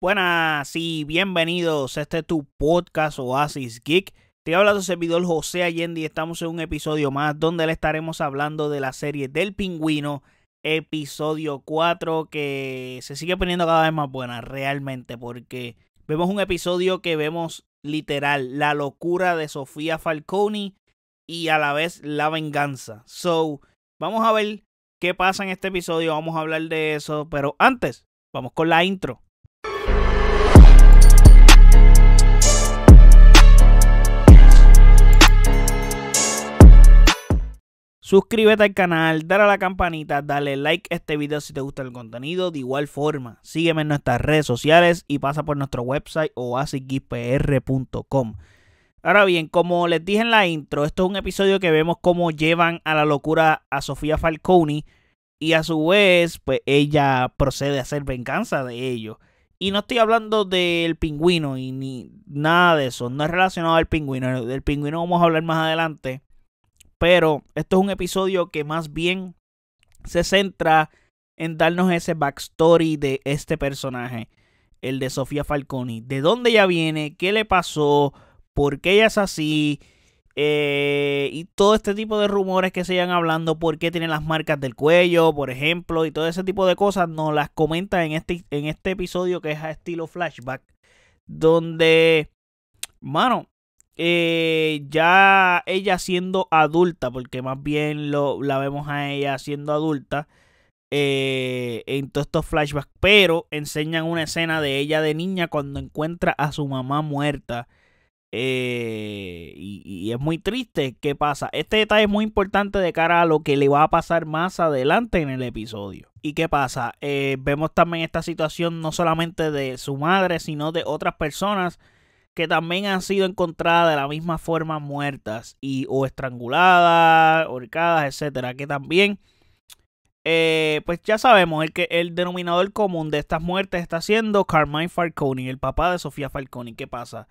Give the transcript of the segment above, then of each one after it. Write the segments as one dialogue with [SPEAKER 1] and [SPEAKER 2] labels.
[SPEAKER 1] Buenas y bienvenidos. Este es tu podcast Oasis Geek. Te habla tu servidor José Allende y estamos en un episodio más donde le estaremos hablando de la serie del pingüino, episodio 4, que se sigue poniendo cada vez más buena realmente porque vemos un episodio que vemos literal la locura de Sofía Falcone y a la vez la venganza. So, vamos a ver qué pasa en este episodio, vamos a hablar de eso, pero antes, vamos con la intro. Suscríbete al canal, dale a la campanita, dale like a este video si te gusta el contenido. De igual forma, sígueme en nuestras redes sociales y pasa por nuestro website oasisgpr.com. Ahora bien, como les dije en la intro, esto es un episodio que vemos cómo llevan a la locura a Sofía Falconi y a su vez, pues ella procede a hacer venganza de ellos. Y no estoy hablando del pingüino y ni nada de eso, no es relacionado al pingüino. Del pingüino vamos a hablar más adelante. Pero esto es un episodio que más bien se centra en darnos ese backstory de este personaje, el de Sofía Falconi. De dónde ella viene, qué le pasó, por qué ella es así. Eh, y todo este tipo de rumores que se iban hablando, por qué tiene las marcas del cuello, por ejemplo, y todo ese tipo de cosas, nos las comenta en este, en este episodio que es a estilo flashback, donde, mano, eh, ya ella siendo adulta, porque más bien lo, la vemos a ella siendo adulta eh, en todos estos flashbacks, pero enseñan una escena de ella de niña cuando encuentra a su mamá muerta. Eh, y, y, es muy triste qué pasa. Este detalle es muy importante de cara a lo que le va a pasar más adelante en el episodio. ¿Y qué pasa? vemos también esta situación no solamente de su madre, sino de otras personas que también han sido encontradas de la misma forma muertas y o estranguladas, horcadas, etcétera, que también eh, pues ya sabemos el que el denominador común de estas muertes está siendo Carmine Falcone, el papá de Sofía Falcone. ¿Qué pasa?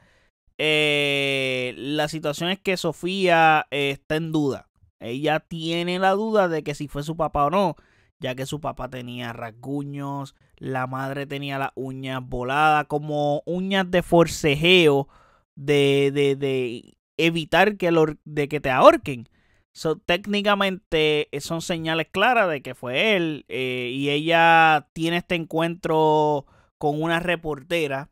[SPEAKER 1] Eh, la situación es que Sofía eh, está en duda. Ella tiene la duda de que si fue su papá o no ya que su papá tenía rasguños, la madre tenía las uñas voladas, como uñas de forcejeo de, evitar que, de que te ahorquen. técnicamente eh, son señales claras de que fue él eh, y ella tiene este encuentro con una reportera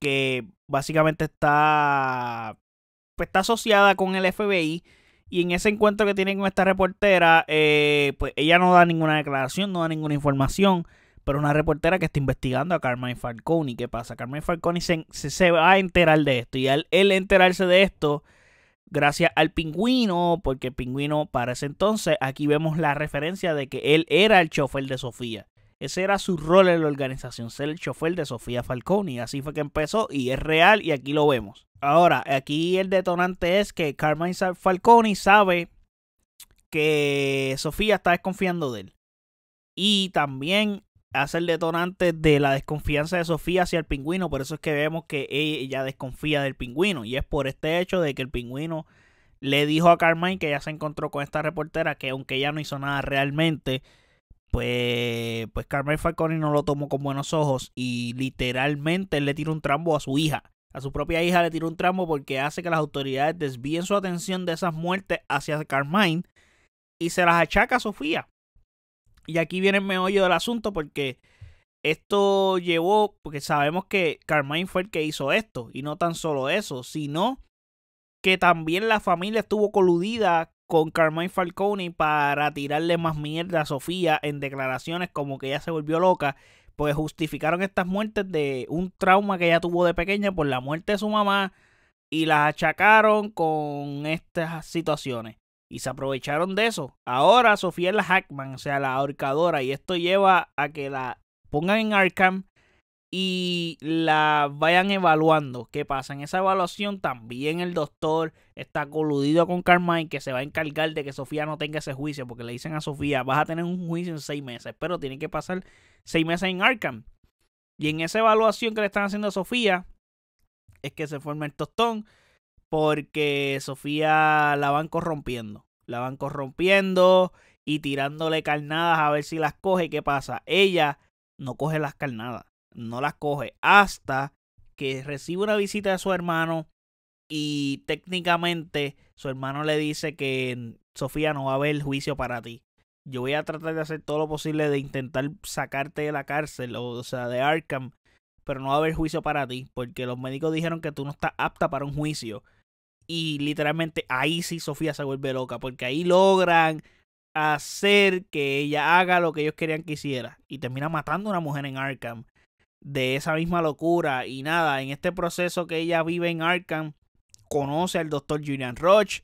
[SPEAKER 1] que básicamente está, pues, está asociada con el FBI y en ese encuentro que tiene con esta reportera, eh, pues ella no da ninguna declaración, no da ninguna información, pero una reportera que está investigando a Carmen Falcone. ¿Qué pasa? Carmen Falcone se, va a enterar de esto. Y al él enterarse de esto, gracias al pingüino, porque el pingüino para ese entonces, aquí vemos la referencia de que él era el chofer de Sofía. Ese era su rol en la organización, ser el chofer de Sofía Falcone. Y así fue que empezó y es real y aquí lo vemos. Ahora, aquí el detonante es que Carmine Falcone sabe que Sofía está desconfiando de él. Y también hace el detonante de la desconfianza de Sofía hacia el pingüino. Por eso es que vemos que ella desconfía del pingüino. Y es por este hecho de que el pingüino le dijo a Carmine que ya se encontró con esta reportera que aunque ella no hizo nada realmente, pues, pues Carmine Falcone no lo tomó con buenos ojos y literalmente le tiró un trambo a su hija. A su propia hija le tiró un tramo porque hace que las autoridades desvíen su atención de esas muertes hacia Carmine y se las achaca a Sofía. Y aquí viene el meollo del asunto porque esto llevó, porque sabemos que Carmine fue el que hizo esto y no tan solo eso, sino que también la familia estuvo coludida con Carmine Falcone para tirarle más mierda a Sofía en declaraciones como que ella se volvió loca pues justificaron estas muertes de un trauma que ella tuvo de pequeña por la muerte de su mamá y las achacaron con estas situaciones. Y se aprovecharon de eso. Ahora Sofía es la Hackman, o sea, la ahorcadora. Y esto lleva a que la pongan en Arkham y la vayan evaluando. ¿Qué pasa? En esa evaluación también el doctor está coludido con Carmine que se va a encargar de que Sofía no tenga ese juicio porque le dicen a Sofía vas a tener un juicio en seis meses, pero tiene que pasar seis meses en Arkham. Y en esa evaluación que le están haciendo a Sofía es que se forma el tostón porque Sofía la van corrompiendo. La van corrompiendo y tirándole carnadas a ver si las coge. ¿Qué pasa? Ella no coge las carnadas no las coge hasta que recibe una visita de su hermano y técnicamente su hermano le dice que Sofía no va a haber juicio para ti. Yo voy a tratar de hacer todo lo posible de intentar sacarte de la cárcel, o, sea, de Arkham, pero no va a haber juicio para ti, porque los médicos dijeron que tú no estás apta para un juicio. Y literalmente ahí sí Sofía se vuelve loca, porque ahí logran hacer que ella haga lo que ellos querían que hiciera. Y termina matando a una mujer en Arkham de esa misma locura. Y nada, en este proceso que ella vive en Arkham, conoce al doctor Julian Roche,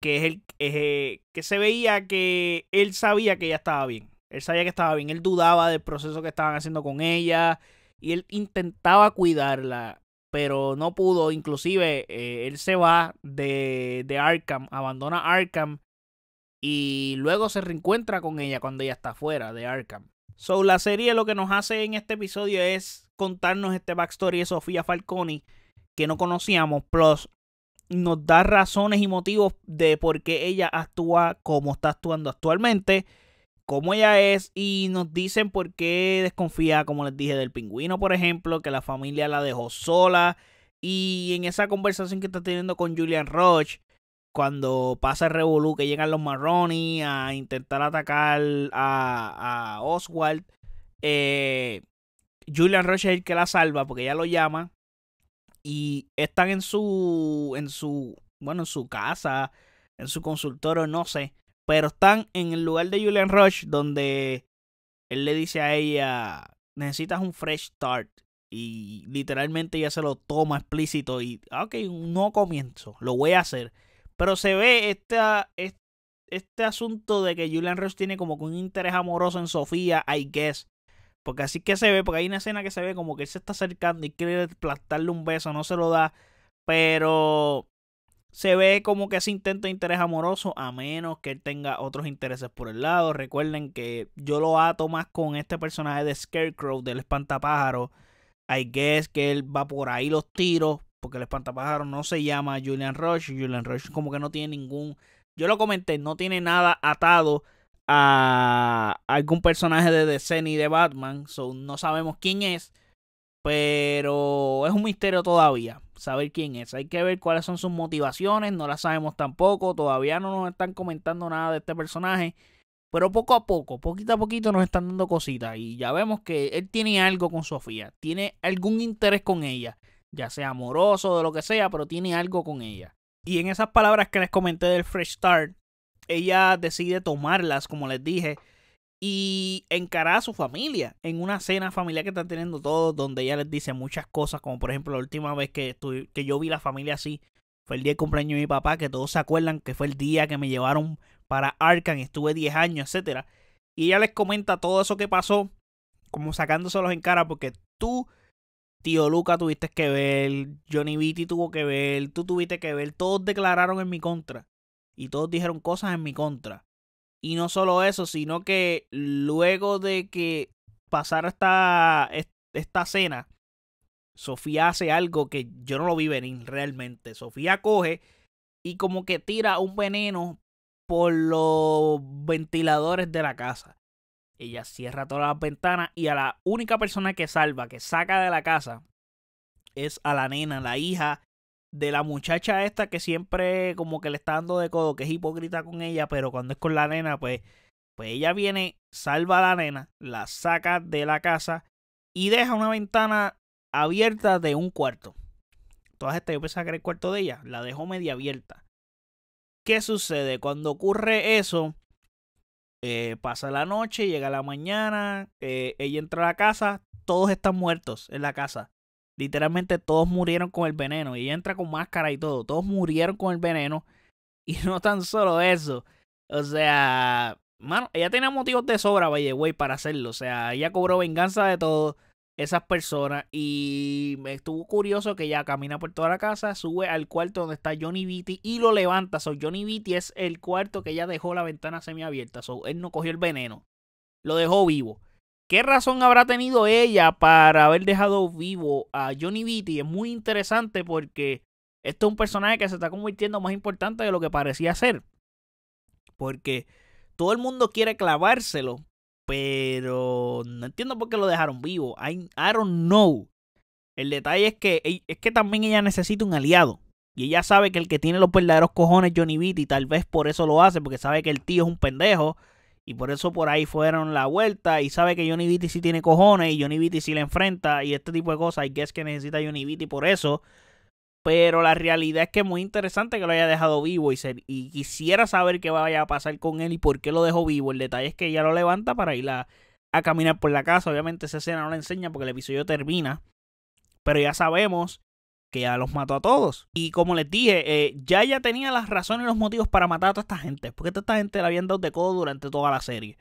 [SPEAKER 1] que es el eh, que se veía que él sabía que ella estaba bien. Él sabía que estaba bien, él dudaba del proceso que estaban haciendo con ella y él intentaba cuidarla, pero no pudo. Inclusive eh, él se va de, de Arkham, abandona Arkham y luego se reencuentra con ella cuando ella está fuera de Arkham. So, la serie lo que nos hace en este episodio es contarnos este backstory de Sofía Falconi que no conocíamos, plus nos da razones y motivos de por qué ella actúa como está actuando actualmente, como ella es, y nos dicen por qué desconfía, como les dije, del pingüino, por ejemplo, que la familia la dejó sola, y en esa conversación que está teniendo con Julian Roche, cuando pasa Revolu, que llegan los Marroni a intentar atacar a, Oswald, eh, Julian Rush es el que la salva porque ella lo llama y están en su, en su, bueno, en su casa, en su consultorio, no sé, pero están en el lugar de Julian Rush donde él le dice a ella, necesitas un fresh start. Y literalmente ella se lo toma explícito y, ah, ok, no comienzo, lo voy a hacer. Pero se ve esta, este, asunto de que Julian Rose tiene como que un interés amoroso en Sofía, I guess. Porque así que se ve, porque hay una escena que se ve como que él se está acercando y quiere aplastarle un beso, no se lo da. Pero se ve como que ese intento de interés amoroso, a menos que él tenga otros intereses por el lado. Recuerden que yo lo ato más con este personaje de Scarecrow, del espantapájaro. I guess que él va por ahí los tiros, porque el espantapájaro no se llama Julian Rush. Julian Rush como que no tiene ningún... Yo lo comenté, no tiene nada atado a algún personaje de DC ni de Batman. no sabemos quién es. Pero es un misterio todavía saber quién es. Hay que ver cuáles son sus motivaciones. No las sabemos tampoco. Todavía no nos están comentando nada de este personaje. Pero poco a poco, poquito a poquito nos están dando cositas. Y ya vemos que él tiene algo con Sofía. Tiene algún interés con ella ya sea amoroso, de lo que sea, pero tiene algo con ella. Y en esas palabras que les comenté del Fresh Start, ella decide tomarlas, como les dije, y encarar a su familia en una cena familiar que están teniendo todos, donde ella les dice muchas cosas, como por ejemplo la última vez que, que yo vi la familia así, fue el día de cumpleaños de mi papá, que todos se acuerdan que fue el día que me llevaron para Arkham, estuve 10 años, etc. Y ella les comenta todo eso que pasó, como sacándoselos en cara, porque tú Tío Luca tuviste que ver, Johnny Vitti tuvo que ver, tú tuviste que ver, todos declararon en mi contra. Y todos dijeron cosas en mi contra. Y no solo eso, sino que luego de que pasara esta, esta cena, Sofía hace algo que yo no lo vi venir realmente. Sofía coge y como que tira un veneno por los ventiladores de la casa. Ella cierra todas las ventanas y a la única persona que salva, que saca de la casa, es a la nena, la hija de la muchacha esta que siempre como que le está dando de codo, que es hipócrita con ella, pero cuando es con la nena, pues, pues ella viene, salva a la nena, la saca de la casa y deja una ventana abierta de un cuarto. Todas estas, yo pensaba que era el cuarto de ella, la dejó media abierta. ¿Qué sucede? Cuando ocurre eso, eh, pasa la noche, llega la mañana, eh, ella entra a la casa, todos están muertos en la casa. Literalmente todos murieron con el veneno. ella entra con máscara y todo. Todos murieron con el veneno. Y no tan solo eso. O sea, mano, ella tenía motivos de sobra, by the para hacerlo. O sea, ella cobró venganza de todo esas personas. Y me estuvo curioso que ella camina por toda la casa, sube al cuarto donde está Johnny Beatty y lo levanta. So, Johnny Beatty es el cuarto que ella dejó la ventana semiabierta. So, él no cogió el veneno. Lo dejó vivo. ¿Qué razón habrá tenido ella para haber dejado vivo a Johnny Beatty? Es muy interesante porque este es un personaje que se está convirtiendo más importante de lo que parecía ser. Porque todo el mundo quiere clavárselo, pero no entiendo por qué lo dejaron vivo. I, don't know. El detalle es que, es que también ella necesita un aliado. Y ella sabe que el que tiene los verdaderos cojones Johnny Vitti. tal vez por eso lo hace, porque sabe que el tío es un pendejo. Y por eso por ahí fueron la vuelta. Y sabe que Johnny Vitti sí tiene cojones. Y Johnny Vitti si le enfrenta. Y este tipo de cosas. y I es que necesita Johnny Vitti por eso. Pero la realidad es que es muy interesante que lo haya dejado vivo y, y quisiera saber qué vaya a pasar con él y por qué lo dejó vivo. El detalle es que ella lo levanta para ir a, caminar por la casa. Obviamente esa escena no la enseña porque el episodio termina. Pero ya sabemos que ya los mató a todos. Y como les dije, eh, ya ya tenía las razones y los motivos para matar a toda esta gente. Porque toda esta gente la habían dado de codo durante toda la serie.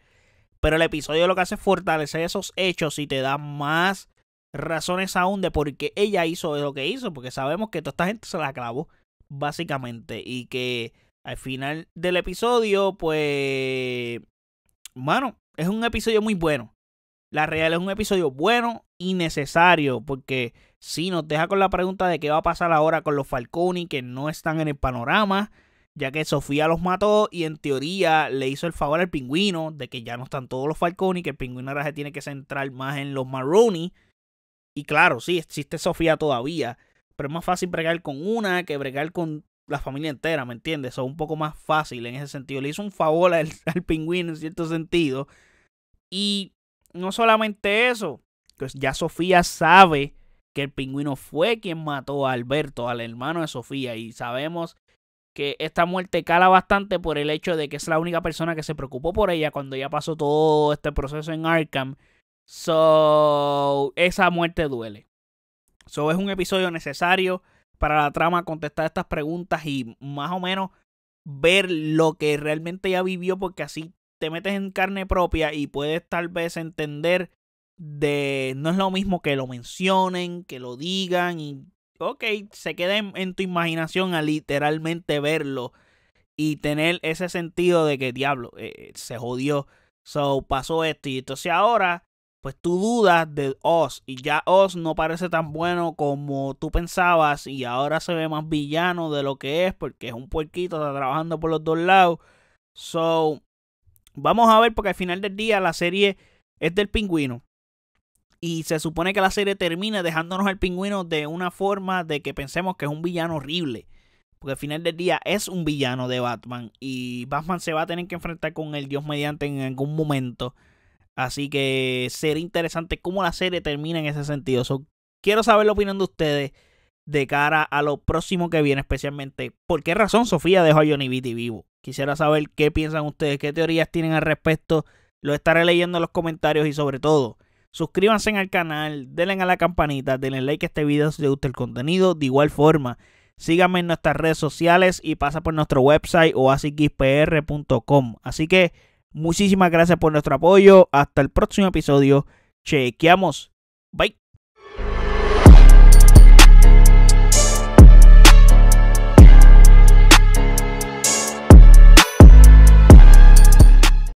[SPEAKER 1] Pero el episodio lo que hace es fortalecer esos hechos y te da más razones aún de por qué ella hizo lo que hizo, porque sabemos que toda esta gente se la clavó, básicamente, y que al final del episodio, pues, mano, es un episodio muy bueno. La real es un episodio bueno y necesario, porque si nos deja con la pregunta de qué va a pasar ahora con los Falconi, que no están en el panorama, ya que Sofía los mató y en teoría le hizo el favor al pingüino de que ya no están todos los Falconi, que el pingüino ahora se tiene que centrar más en los Maroni y claro, sí, existe Sofía todavía, pero es más fácil bregar con una que bregar con la familia entera, ¿me entiendes? Eso es un poco más fácil en ese sentido. Le hizo un favor al, pingüino en cierto sentido. Y no solamente eso, pues ya Sofía sabe que el pingüino fue quien mató a Alberto, al hermano de Sofía, y sabemos que esta muerte cala bastante por el hecho de que es la única persona que se preocupó por ella cuando ya pasó todo este proceso en Arkham So, esa muerte duele. So, es un episodio necesario para la trama contestar estas preguntas y más o menos ver lo que realmente ya vivió, porque así te metes en carne propia y puedes tal vez entender de no es lo mismo que lo mencionen, que lo digan y ok, se queda en, tu imaginación a literalmente verlo y tener ese sentido de que diablo, eh, se jodió, so pasó esto y entonces ahora pues tú dudas de Oz y ya Oz no parece tan bueno como tú pensabas y ahora se ve más villano de lo que es porque es un puerquito, está trabajando por los dos lados. So, vamos a ver porque al final del día la serie es del pingüino. Y se supone que la serie termina dejándonos al pingüino de una forma de que pensemos que es un villano horrible. Porque al final del día es un villano de Batman. Y Batman se va a tener que enfrentar con el Dios mediante en algún momento. Así que será interesante cómo la serie termina en ese sentido. quiero saber la opinión de ustedes de cara a lo próximo que viene, especialmente por qué razón Sofía dejó a Johnny Beatty vivo. Quisiera saber qué piensan ustedes, qué teorías tienen al respecto. Lo estaré leyendo en los comentarios y sobre todo, suscríbanse al canal, denle a la campanita, denle like a este video si les gusta el contenido. De igual forma, síganme en nuestras redes sociales y pasa por nuestro website o Así que Muchísimas gracias por nuestro apoyo. Hasta el próximo episodio. Chequeamos. Bye.